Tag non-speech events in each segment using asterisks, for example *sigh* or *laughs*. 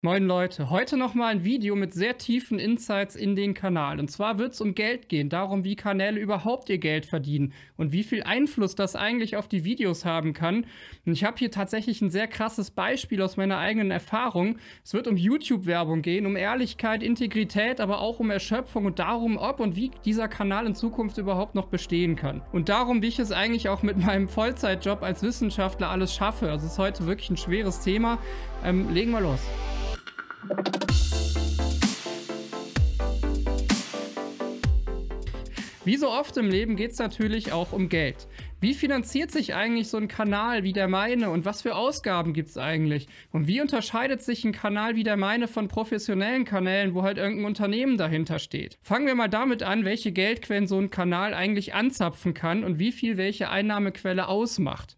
Moin Leute, heute nochmal ein Video mit sehr tiefen Insights in den Kanal. Und zwar wird es um Geld gehen, darum wie Kanäle überhaupt ihr Geld verdienen und wie viel Einfluss das eigentlich auf die Videos haben kann. Und ich habe hier tatsächlich ein sehr krasses Beispiel aus meiner eigenen Erfahrung. Es wird um YouTube-Werbung gehen, um Ehrlichkeit, Integrität, aber auch um Erschöpfung und darum, ob und wie dieser Kanal in Zukunft überhaupt noch bestehen kann. Und darum, wie ich es eigentlich auch mit meinem Vollzeitjob als Wissenschaftler alles schaffe. Also es ist heute wirklich ein schweres Thema. Ähm, legen wir los. Wie so oft im Leben geht es natürlich auch um Geld. Wie finanziert sich eigentlich so ein Kanal wie der meine und was für Ausgaben gibt es eigentlich? Und wie unterscheidet sich ein Kanal wie der meine von professionellen Kanälen, wo halt irgendein Unternehmen dahinter steht? Fangen wir mal damit an, welche Geldquellen so ein Kanal eigentlich anzapfen kann und wie viel welche Einnahmequelle ausmacht.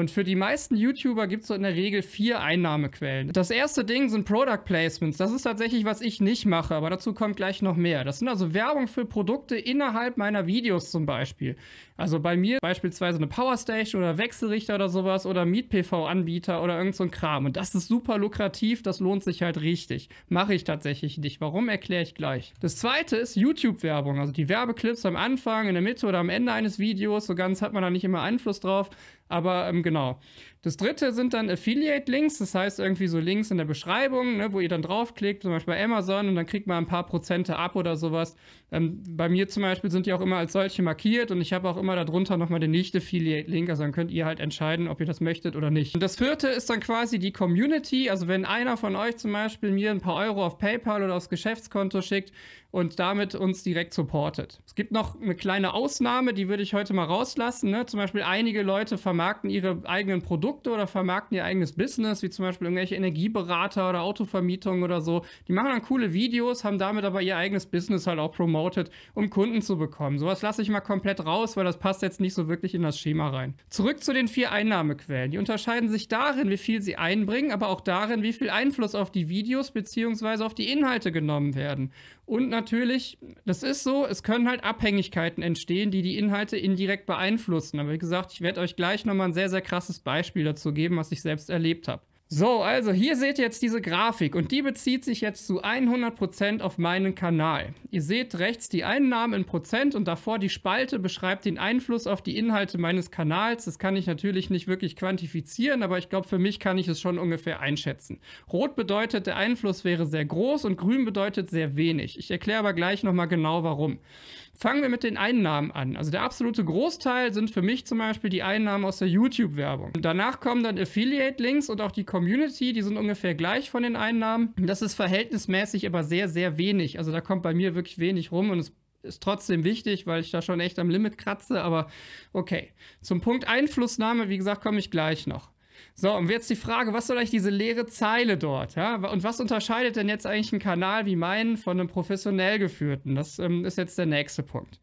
Und für die meisten YouTuber gibt es so in der Regel vier Einnahmequellen. Das erste Ding sind Product Placements. Das ist tatsächlich, was ich nicht mache, aber dazu kommt gleich noch mehr. Das sind also Werbung für Produkte innerhalb meiner Videos zum Beispiel. Also bei mir beispielsweise eine Powerstation oder Wechselrichter oder sowas oder Miet-PV-Anbieter oder irgend so ein Kram. Und das ist super lukrativ, das lohnt sich halt richtig. Mache ich tatsächlich nicht. Warum, erkläre ich gleich. Das zweite ist YouTube-Werbung. Also die Werbeclips am Anfang, in der Mitte oder am Ende eines Videos. So ganz hat man da nicht immer Einfluss drauf. Aber ähm, genau. Das dritte sind dann Affiliate-Links, das heißt irgendwie so Links in der Beschreibung, ne, wo ihr dann draufklickt, zum Beispiel bei Amazon und dann kriegt man ein paar Prozente ab oder sowas. Ähm, bei mir zum Beispiel sind die auch immer als solche markiert und ich habe auch immer darunter nochmal den Nicht-Affiliate-Link, also dann könnt ihr halt entscheiden, ob ihr das möchtet oder nicht. Und das vierte ist dann quasi die Community, also wenn einer von euch zum Beispiel mir ein paar Euro auf PayPal oder aufs Geschäftskonto schickt und damit uns direkt supportet. Es gibt noch eine kleine Ausnahme, die würde ich heute mal rauslassen. Ne? Zum Beispiel einige Leute vermarkten ihre eigenen Produkte Produkte oder vermarkten ihr eigenes Business, wie zum Beispiel irgendwelche Energieberater oder Autovermietungen oder so. Die machen dann coole Videos, haben damit aber ihr eigenes Business halt auch promoted, um Kunden zu bekommen. Sowas lasse ich mal komplett raus, weil das passt jetzt nicht so wirklich in das Schema rein. Zurück zu den vier Einnahmequellen. Die unterscheiden sich darin, wie viel sie einbringen, aber auch darin, wie viel Einfluss auf die Videos bzw. auf die Inhalte genommen werden. Und natürlich, das ist so, es können halt Abhängigkeiten entstehen, die die Inhalte indirekt beeinflussen. Aber wie gesagt, ich werde euch gleich nochmal ein sehr, sehr krasses Beispiel dazu geben, was ich selbst erlebt habe. So, also hier seht ihr jetzt diese Grafik und die bezieht sich jetzt zu 100% auf meinen Kanal. Ihr seht rechts die Einnahmen in Prozent und davor die Spalte beschreibt den Einfluss auf die Inhalte meines Kanals. Das kann ich natürlich nicht wirklich quantifizieren, aber ich glaube, für mich kann ich es schon ungefähr einschätzen. Rot bedeutet, der Einfluss wäre sehr groß und grün bedeutet sehr wenig. Ich erkläre aber gleich nochmal genau warum. Fangen wir mit den Einnahmen an. Also der absolute Großteil sind für mich zum Beispiel die Einnahmen aus der YouTube-Werbung. Danach kommen dann Affiliate-Links und auch die Community, die sind ungefähr gleich von den Einnahmen. Das ist verhältnismäßig aber sehr, sehr wenig. Also da kommt bei mir wirklich wenig rum und es ist trotzdem wichtig, weil ich da schon echt am Limit kratze, aber okay. Zum Punkt Einflussnahme, wie gesagt, komme ich gleich noch. So, und jetzt die Frage, was soll eigentlich diese leere Zeile dort? Ja? Und was unterscheidet denn jetzt eigentlich einen Kanal wie meinen von einem professionell geführten? Das ähm, ist jetzt der nächste Punkt.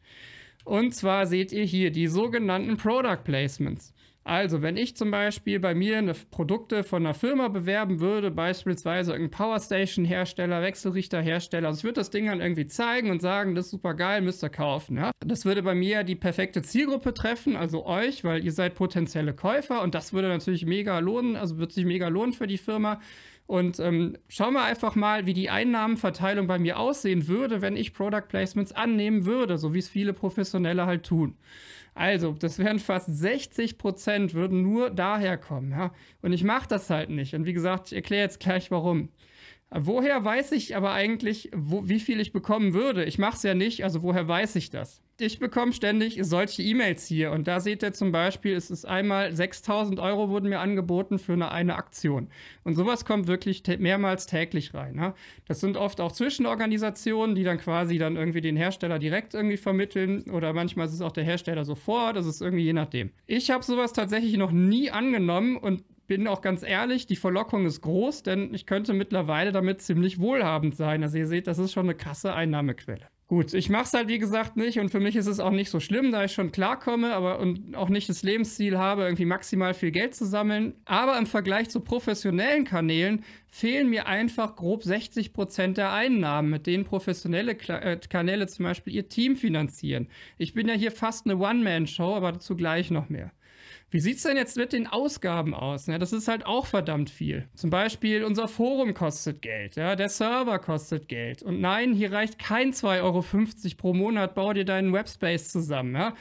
Und zwar seht ihr hier die sogenannten Product Placements. Also, wenn ich zum Beispiel bei mir eine Produkte von einer Firma bewerben würde, beispielsweise irgendein Powerstation-Hersteller, Wechselrichter-Hersteller, also ich würde das Ding dann irgendwie zeigen und sagen, das ist super geil, müsst ihr kaufen. Ja? Das würde bei mir die perfekte Zielgruppe treffen, also euch, weil ihr seid potenzielle Käufer und das würde natürlich mega lohnen, also wird sich mega lohnen für die Firma. Und ähm, schauen wir einfach mal, wie die Einnahmenverteilung bei mir aussehen würde, wenn ich Product Placements annehmen würde, so wie es viele Professionelle halt tun. Also, das wären fast 60 Prozent, würden nur daher kommen. Ja? Und ich mache das halt nicht. Und wie gesagt, ich erkläre jetzt gleich warum. Woher weiß ich aber eigentlich, wo, wie viel ich bekommen würde? Ich mache es ja nicht, also woher weiß ich das? ich bekomme ständig solche E-Mails hier. Und da seht ihr zum Beispiel, es ist einmal 6000 Euro wurden mir angeboten für eine, eine Aktion. Und sowas kommt wirklich mehrmals täglich rein. Ne? Das sind oft auch Zwischenorganisationen, die dann quasi dann irgendwie den Hersteller direkt irgendwie vermitteln. Oder manchmal ist es auch der Hersteller sofort. Das ist irgendwie je nachdem. Ich habe sowas tatsächlich noch nie angenommen und bin auch ganz ehrlich, die Verlockung ist groß, denn ich könnte mittlerweile damit ziemlich wohlhabend sein. Also ihr seht, das ist schon eine krasse Einnahmequelle. Gut, ich mache es halt wie gesagt nicht und für mich ist es auch nicht so schlimm, da ich schon klarkomme, aber und auch nicht das Lebensziel habe, irgendwie maximal viel Geld zu sammeln. Aber im Vergleich zu professionellen Kanälen fehlen mir einfach grob 60 Prozent der Einnahmen, mit denen professionelle äh, Kanäle zum Beispiel ihr Team finanzieren. Ich bin ja hier fast eine One-Man-Show, aber dazu gleich noch mehr. Wie sieht es denn jetzt mit den Ausgaben aus? Ja, ne? das ist halt auch verdammt viel. Zum Beispiel unser Forum kostet Geld, ja, der Server kostet Geld. Und nein, hier reicht kein 2,50 Euro pro Monat, bau dir deinen Webspace zusammen. Ja.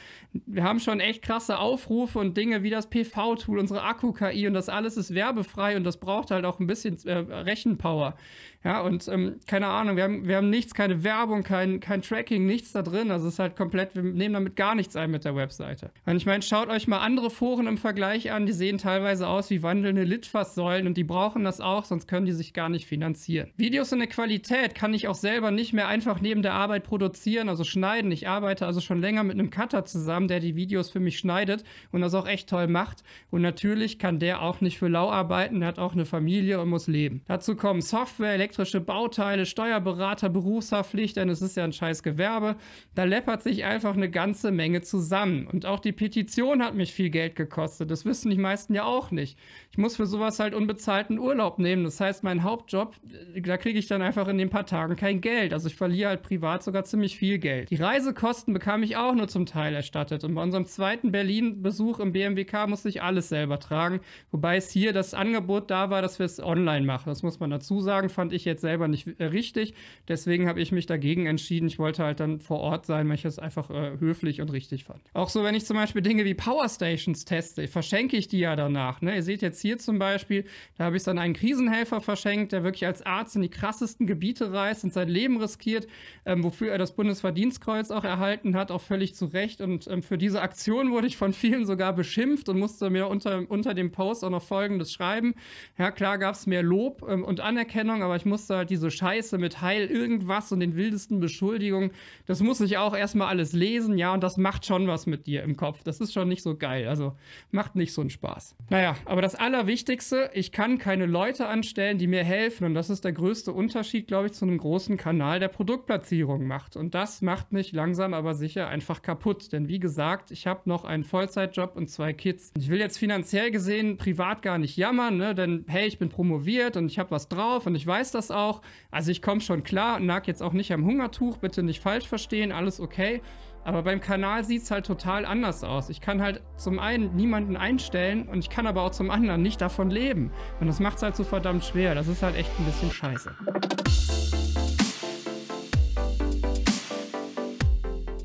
Wir haben schon echt krasse Aufrufe und Dinge wie das PV-Tool, unsere Akku-KI und das alles ist werbefrei und das braucht halt auch ein bisschen äh, Rechenpower. Ja, und ähm, keine Ahnung, wir haben, wir haben nichts, keine Werbung, kein, kein Tracking, nichts da drin. Also es ist halt komplett, wir nehmen damit gar nichts ein mit der Webseite. Und ich meine, schaut euch mal andere Foren im Vergleich an, die sehen teilweise aus wie wandelnde Litfaßsäulen und die brauchen das auch, sonst können die sich gar nicht finanzieren. Videos in der Qualität kann ich auch selber nicht mehr einfach neben der Arbeit produzieren, also schneiden. Ich arbeite also schon länger mit einem Cutter zusammen, der die Videos für mich schneidet und das auch echt toll macht. Und natürlich kann der auch nicht für lau arbeiten, der hat auch eine Familie und muss leben. Dazu kommen Software, elektrische Bauteile, Steuerberater, Berufshaftpflicht, denn es ist ja ein scheiß Gewerbe. Da läppert sich einfach eine ganze Menge zusammen. Und auch die Petition hat mich viel Geld gekostet. Das wissen die meisten ja auch nicht. Ich muss für sowas halt unbezahlten Urlaub nehmen. Das heißt, mein Hauptjob, äh, da kriege ich dann einfach in den paar Tagen kein Geld. Also ich verliere halt privat sogar ziemlich viel Geld. Die Reisekosten bekam ich auch nur zum Teil erstattet. Und bei unserem zweiten Berlin-Besuch im BMWK musste ich alles selber tragen. Wobei es hier das Angebot da war, dass wir es online machen. Das muss man dazu sagen, fand ich ich jetzt selber nicht äh, richtig. Deswegen habe ich mich dagegen entschieden. Ich wollte halt dann vor Ort sein, weil ich es einfach äh, höflich und richtig fand. Auch so, wenn ich zum Beispiel Dinge wie Powerstations teste, verschenke ich die ja danach. Ne? Ihr seht jetzt hier zum Beispiel, da habe ich es an einen Krisenhelfer verschenkt, der wirklich als Arzt in die krassesten Gebiete reist und sein Leben riskiert, ähm, wofür er das Bundesverdienstkreuz auch erhalten hat, auch völlig zu Recht. Und ähm, für diese Aktion wurde ich von vielen sogar beschimpft und musste mir unter, unter dem Post auch noch Folgendes schreiben. Ja, klar gab es mehr Lob ähm, und Anerkennung, aber ich musste halt diese Scheiße mit Heil irgendwas und den wildesten Beschuldigungen, das muss ich auch erstmal alles lesen, ja, und das macht schon was mit dir im Kopf. Das ist schon nicht so geil, also macht nicht so einen Spaß. Naja, aber das Allerwichtigste, ich kann keine Leute anstellen, die mir helfen und das ist der größte Unterschied, glaube ich, zu einem großen Kanal, der Produktplatzierung macht. Und das macht mich langsam aber sicher einfach kaputt, denn wie gesagt, ich habe noch einen Vollzeitjob und zwei Kids. Ich will jetzt finanziell gesehen privat gar nicht jammern, ne? denn hey, ich bin promoviert und ich habe was drauf und ich weiß, das auch. Also ich komme schon klar, nag jetzt auch nicht am Hungertuch, bitte nicht falsch verstehen, alles okay. Aber beim Kanal sieht es halt total anders aus. Ich kann halt zum einen niemanden einstellen und ich kann aber auch zum anderen nicht davon leben. Und das macht es halt so verdammt schwer. Das ist halt echt ein bisschen scheiße.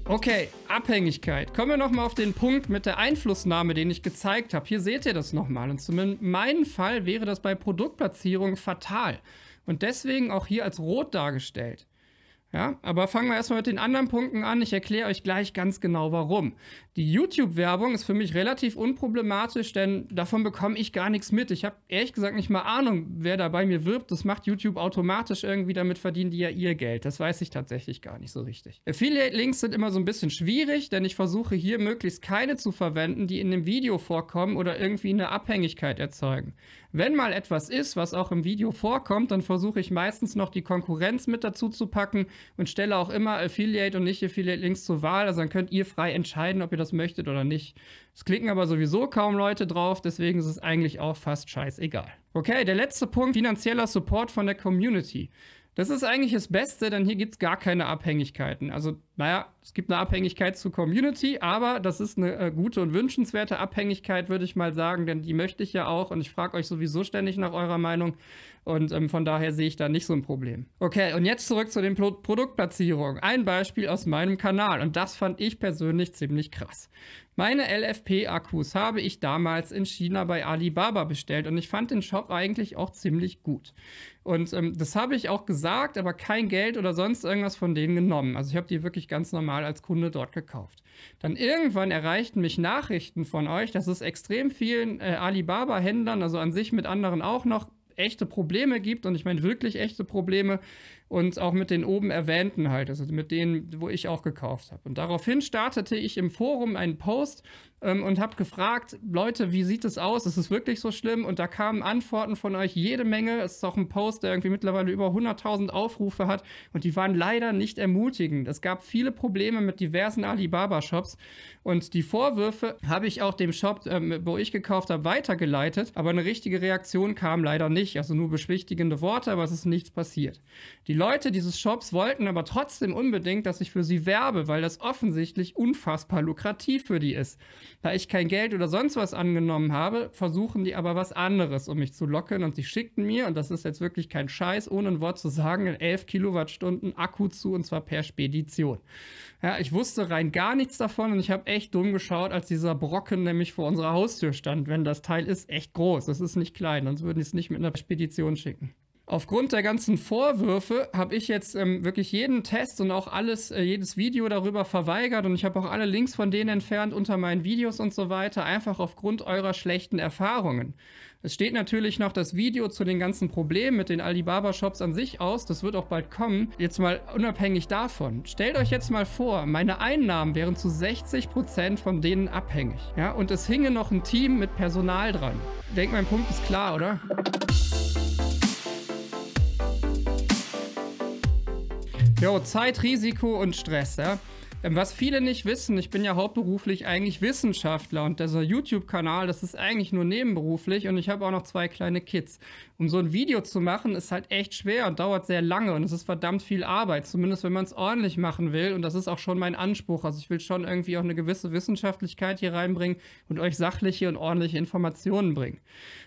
Okay, Abhängigkeit. Kommen wir nochmal auf den Punkt mit der Einflussnahme, den ich gezeigt habe. Hier seht ihr das nochmal. Und zumindest in meinem Fall wäre das bei Produktplatzierung fatal und deswegen auch hier als rot dargestellt. Ja, aber fangen wir erstmal mit den anderen Punkten an. Ich erkläre euch gleich ganz genau warum. Die YouTube-Werbung ist für mich relativ unproblematisch, denn davon bekomme ich gar nichts mit. Ich habe ehrlich gesagt nicht mal Ahnung, wer da bei mir wirbt. Das macht YouTube automatisch irgendwie, damit verdienen die ja ihr Geld. Das weiß ich tatsächlich gar nicht so richtig. Affiliate-Links sind immer so ein bisschen schwierig, denn ich versuche hier möglichst keine zu verwenden, die in dem Video vorkommen oder irgendwie eine Abhängigkeit erzeugen. Wenn mal etwas ist, was auch im Video vorkommt, dann versuche ich meistens noch die Konkurrenz mit dazu zu packen und stelle auch immer Affiliate und Nicht-Affiliate-Links zur Wahl. Also dann könnt ihr frei entscheiden, ob ihr das möchtet oder nicht. Es klicken aber sowieso kaum Leute drauf, deswegen ist es eigentlich auch fast scheißegal. Okay, der letzte Punkt, finanzieller Support von der Community. Das ist eigentlich das Beste, denn hier gibt es gar keine Abhängigkeiten. Also naja, es gibt eine Abhängigkeit zur Community, aber das ist eine äh, gute und wünschenswerte Abhängigkeit, würde ich mal sagen, denn die möchte ich ja auch und ich frage euch sowieso ständig nach eurer Meinung und ähm, von daher sehe ich da nicht so ein Problem. Okay, und jetzt zurück zu den Pro Produktplatzierungen. Ein Beispiel aus meinem Kanal und das fand ich persönlich ziemlich krass. Meine LFP-Akkus habe ich damals in China bei Alibaba bestellt und ich fand den Shop eigentlich auch ziemlich gut. Und ähm, das habe ich auch gesagt, aber kein Geld oder sonst irgendwas von denen genommen. Also ich habe die wirklich ganz normal als Kunde dort gekauft. Dann irgendwann erreichten mich Nachrichten von euch, dass es extrem vielen äh, Alibaba-Händlern, also an sich mit anderen auch noch, echte Probleme gibt und ich meine wirklich echte Probleme, und auch mit den oben erwähnten halt, also mit denen, wo ich auch gekauft habe. Und daraufhin startete ich im Forum einen Post ähm, und habe gefragt, Leute, wie sieht es aus? Ist es wirklich so schlimm? Und da kamen Antworten von euch jede Menge. Es ist auch ein Post, der irgendwie mittlerweile über 100.000 Aufrufe hat und die waren leider nicht ermutigend. Es gab viele Probleme mit diversen Alibaba-Shops und die Vorwürfe habe ich auch dem Shop, ähm, wo ich gekauft habe, weitergeleitet, aber eine richtige Reaktion kam leider nicht. Also nur beschwichtigende Worte, aber es ist nichts passiert. Die Leute dieses Shops wollten aber trotzdem unbedingt, dass ich für sie werbe, weil das offensichtlich unfassbar lukrativ für die ist. Da ich kein Geld oder sonst was angenommen habe, versuchen die aber was anderes, um mich zu locken. Und sie schickten mir, und das ist jetzt wirklich kein Scheiß, ohne ein Wort zu sagen, 11 Kilowattstunden Akku zu, und zwar per Spedition. Ja, ich wusste rein gar nichts davon und ich habe echt dumm geschaut, als dieser Brocken nämlich vor unserer Haustür stand. Wenn das Teil ist, echt groß. Das ist nicht klein, sonst würden die es nicht mit einer Spedition schicken. Aufgrund der ganzen Vorwürfe habe ich jetzt ähm, wirklich jeden Test und auch alles, äh, jedes Video darüber verweigert und ich habe auch alle Links von denen entfernt unter meinen Videos und so weiter, einfach aufgrund eurer schlechten Erfahrungen. Es steht natürlich noch das Video zu den ganzen Problemen mit den Alibaba-Shops an sich aus, das wird auch bald kommen. Jetzt mal unabhängig davon, stellt euch jetzt mal vor, meine Einnahmen wären zu 60% Prozent von denen abhängig. Ja, und es hinge noch ein Team mit Personal dran. Ich denke, mein Punkt ist klar, oder? Jo, Zeit, Risiko und Stress, ja. Ähm, was viele nicht wissen, ich bin ja hauptberuflich eigentlich Wissenschaftler und dieser YouTube-Kanal, das ist eigentlich nur nebenberuflich und ich habe auch noch zwei kleine Kids um so ein Video zu machen, ist halt echt schwer und dauert sehr lange und es ist verdammt viel Arbeit, zumindest wenn man es ordentlich machen will. Und das ist auch schon mein Anspruch. Also ich will schon irgendwie auch eine gewisse Wissenschaftlichkeit hier reinbringen und euch sachliche und ordentliche Informationen bringen.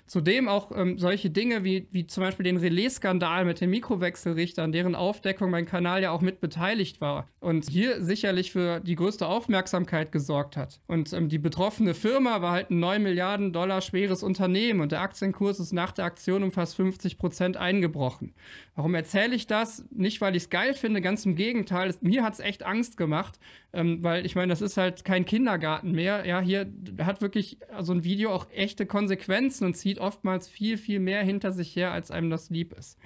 Zudem auch ähm, solche Dinge wie, wie zum Beispiel den Relais-Skandal mit den Mikrowechselrichtern, deren Aufdeckung mein Kanal ja auch mit beteiligt war und hier sicherlich für die größte Aufmerksamkeit gesorgt hat. Und ähm, die betroffene Firma war halt ein 9 Milliarden Dollar schweres Unternehmen und der Aktienkurs ist nach der Aktion um fast fast 50 Prozent eingebrochen. Warum erzähle ich das? Nicht, weil ich es geil finde, ganz im Gegenteil. Es, mir hat es echt Angst gemacht, ähm, weil ich meine, das ist halt kein Kindergarten mehr. Ja, hier hat wirklich so also ein Video auch echte Konsequenzen und zieht oftmals viel, viel mehr hinter sich her, als einem das lieb ist.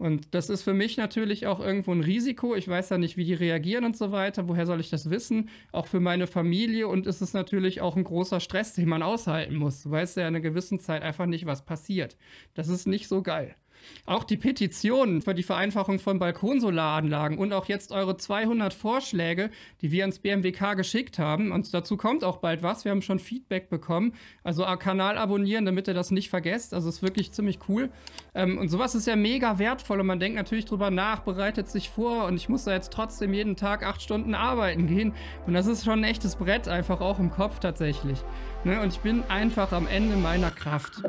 Und das ist für mich natürlich auch irgendwo ein Risiko. Ich weiß ja nicht, wie die reagieren und so weiter. Woher soll ich das wissen? Auch für meine Familie. Und ist es natürlich auch ein großer Stress, den man aushalten muss. Du weißt ja in einer gewissen Zeit einfach nicht, was passiert. Das ist nicht so geil. Auch die Petitionen für die Vereinfachung von Balkonsolaranlagen und auch jetzt eure 200 Vorschläge, die wir ans BMWK geschickt haben. Und dazu kommt auch bald was. Wir haben schon Feedback bekommen. Also Kanal abonnieren, damit ihr das nicht vergesst. Also ist wirklich ziemlich cool. Ähm, und sowas ist ja mega wertvoll und man denkt natürlich drüber nach, bereitet sich vor und ich muss da jetzt trotzdem jeden Tag acht Stunden arbeiten gehen. Und das ist schon ein echtes Brett, einfach auch im Kopf tatsächlich. Ne? Und ich bin einfach am Ende meiner Kraft.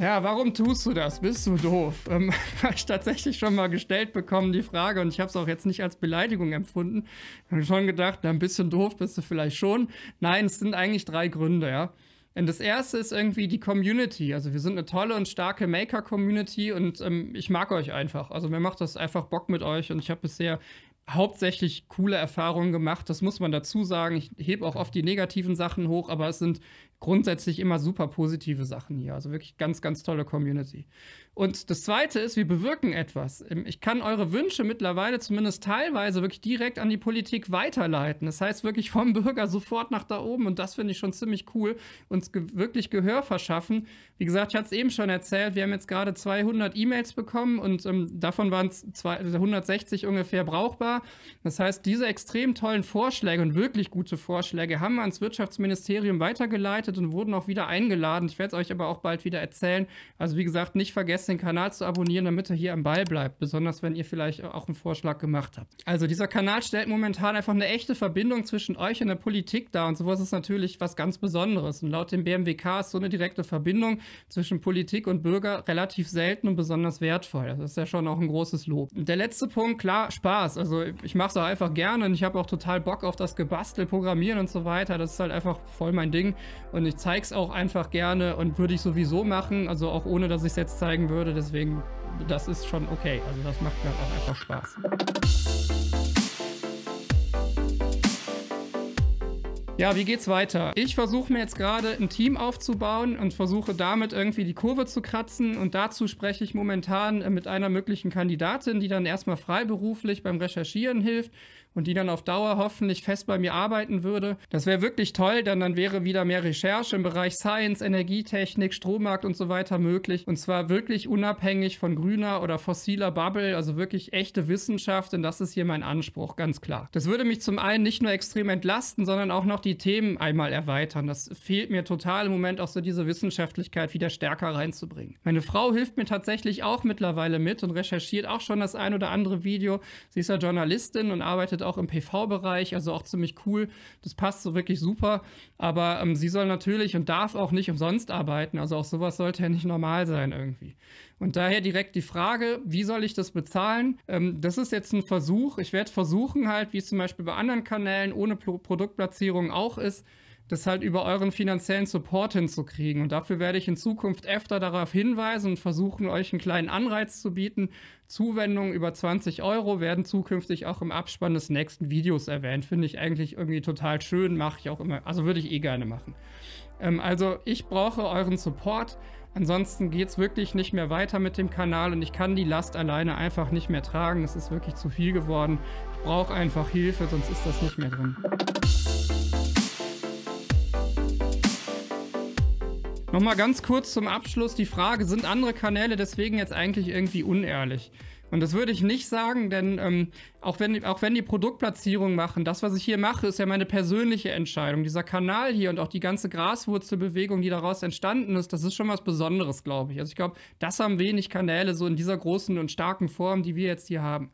Ja, warum tust du das? Bist du doof? Ähm, *laughs* habe ich tatsächlich schon mal gestellt bekommen, die Frage, und ich habe es auch jetzt nicht als Beleidigung empfunden. Ich habe schon gedacht, na, ein bisschen doof bist du vielleicht schon. Nein, es sind eigentlich drei Gründe, ja. Und das erste ist irgendwie die Community. Also wir sind eine tolle und starke Maker-Community und ähm, ich mag euch einfach. Also mir macht das einfach Bock mit euch und ich habe bisher hauptsächlich coole Erfahrungen gemacht. Das muss man dazu sagen. Ich hebe auch oft die negativen Sachen hoch, aber es sind grundsätzlich immer super positive Sachen hier. Also wirklich ganz, ganz tolle Community. Und das Zweite ist, wir bewirken etwas. Ähm, ich kann eure Wünsche mittlerweile zumindest teilweise wirklich direkt an die Politik weiterleiten. Das heißt wirklich vom Bürger sofort nach da oben. Und das finde ich schon ziemlich cool. Uns ge wirklich Gehör verschaffen. Wie gesagt, ich hatte es eben schon erzählt, wir haben jetzt gerade 200 E-Mails bekommen und ähm, davon waren es also 160 ungefähr brauchbar. Das heißt, diese extrem tollen Vorschläge und wirklich gute Vorschläge haben wir ans Wirtschaftsministerium weitergeleitet vorbereitet und wurden auch wieder eingeladen. Ich werde es euch aber auch bald wieder erzählen. Also wie gesagt, nicht vergessen, den Kanal zu abonnieren, damit ihr hier am Ball bleibt. Besonders wenn ihr vielleicht auch einen Vorschlag gemacht habt. Also dieser Kanal stellt momentan einfach eine echte Verbindung zwischen euch und der Politik dar. Und sowas ist natürlich was ganz Besonderes. Und laut dem BMWK ist so eine direkte Verbindung zwischen Politik und Bürger relativ selten und besonders wertvoll. Das ist ja schon auch ein großes Lob. Und der letzte Punkt, klar, Spaß. Also ich mache es auch einfach gerne und ich habe auch total Bock auf das Gebastel, Programmieren und so weiter. Das ist halt einfach voll mein Ding. Und und ich zeige es auch einfach gerne und würde ich sowieso machen, also auch ohne, dass ich es jetzt zeigen würde. Deswegen, das ist schon okay. Also das macht mir auch einfach Spaß. Ja, wie geht's weiter? Ich versuche mir jetzt gerade ein Team aufzubauen und versuche damit irgendwie die Kurve zu kratzen. Und dazu spreche ich momentan mit einer möglichen Kandidatin, die dann erstmal freiberuflich beim Recherchieren hilft und die dann auf Dauer hoffentlich fest bei mir arbeiten würde. Das wäre wirklich toll, denn dann wäre wieder mehr Recherche im Bereich Science, Energietechnik, Strommarkt und so weiter möglich. Und zwar wirklich unabhängig von grüner oder fossiler Bubble, also wirklich echte Wissenschaft, denn das ist hier mein Anspruch, ganz klar. Das würde mich zum einen nicht nur extrem entlasten, sondern auch noch die Themen einmal erweitern. Das fehlt mir total im Moment auch so diese Wissenschaftlichkeit wieder stärker reinzubringen. Meine Frau hilft mir tatsächlich auch mittlerweile mit und recherchiert auch schon das ein oder andere Video. Sie ist ja Journalistin und arbeitet arbeitet halt auch im PV-Bereich, also auch ziemlich cool. Das passt so wirklich super. Aber ähm, sie soll natürlich und darf auch nicht umsonst arbeiten. Also auch sowas sollte ja nicht normal sein irgendwie. Und daher direkt die Frage, wie soll ich das bezahlen? Ähm, das ist jetzt ein Versuch. Ich werde versuchen halt, wie es zum Beispiel bei anderen Kanälen ohne Pro Produktplatzierung auch ist, das halt über euren finanziellen Support hinzukriegen. Und dafür werde ich in Zukunft öfter darauf hinweisen und versuchen, euch einen kleinen Anreiz zu bieten. Zuwendungen über 20 Euro werden zukünftig auch im Abspann des nächsten Videos erwähnt. Finde ich eigentlich irgendwie total schön, mache ich auch immer, also würde ich eh gerne machen. Ähm, also ich brauche euren Support. Ansonsten geht es wirklich nicht mehr weiter mit dem Kanal und ich kann die Last alleine einfach nicht mehr tragen. Es ist wirklich zu viel geworden. Ich brauche einfach Hilfe, sonst ist das nicht mehr drin. Nochmal ganz kurz zum Abschluss die Frage, sind andere Kanäle deswegen jetzt eigentlich irgendwie unehrlich? Und das würde ich nicht sagen, denn ähm, auch, wenn, auch wenn die Produktplatzierung machen, das, was ich hier mache, ist ja meine persönliche Entscheidung. Dieser Kanal hier und auch die ganze Graswurzelbewegung, die daraus entstanden ist, das ist schon was Besonderes, glaube ich. Also ich glaube, das haben wenig Kanäle so in dieser großen und starken Form, die wir jetzt hier haben.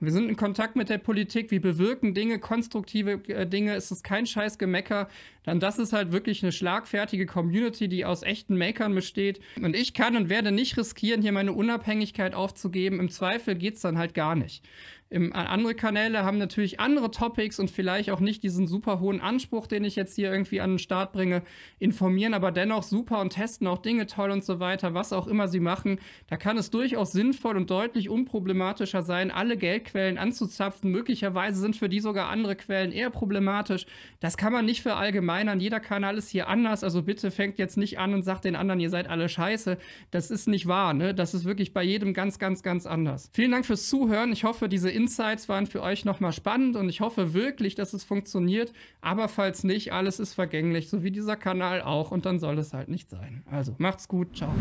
Und wir sind in Kontakt mit der Politik, wir bewirken Dinge, konstruktive äh, Dinge, es ist kein scheiß Gemecker dann das ist halt wirklich eine schlagfertige Community, die aus echten Makern besteht. Und ich kann und werde nicht riskieren, hier meine Unabhängigkeit aufzugeben. Im Zweifel geht's dann halt gar nicht. Im, andere Kanäle haben natürlich andere Topics und vielleicht auch nicht diesen super hohen Anspruch, den ich jetzt hier irgendwie an den Start bringe, informieren aber dennoch super und testen auch Dinge toll und so weiter, was auch immer sie machen. Da kann es durchaus sinnvoll und deutlich unproblematischer sein, alle Geldquellen anzuzapfen. Möglicherweise sind für die sogar andere Quellen eher problematisch. Das kann man nicht verallgemeinern. Jeder Kanal ist hier anders. Also bitte fängt jetzt nicht an und sagt den anderen, ihr seid alle scheiße. Das ist nicht wahr. Ne? Das ist wirklich bei jedem ganz, ganz, ganz anders. Vielen Dank fürs Zuhören. Ich hoffe, diese Insights waren für euch nochmal spannend und ich hoffe wirklich, dass es funktioniert. Aber falls nicht, alles ist vergänglich, so wie dieser Kanal auch und dann soll es halt nicht sein. Also macht's gut, ciao.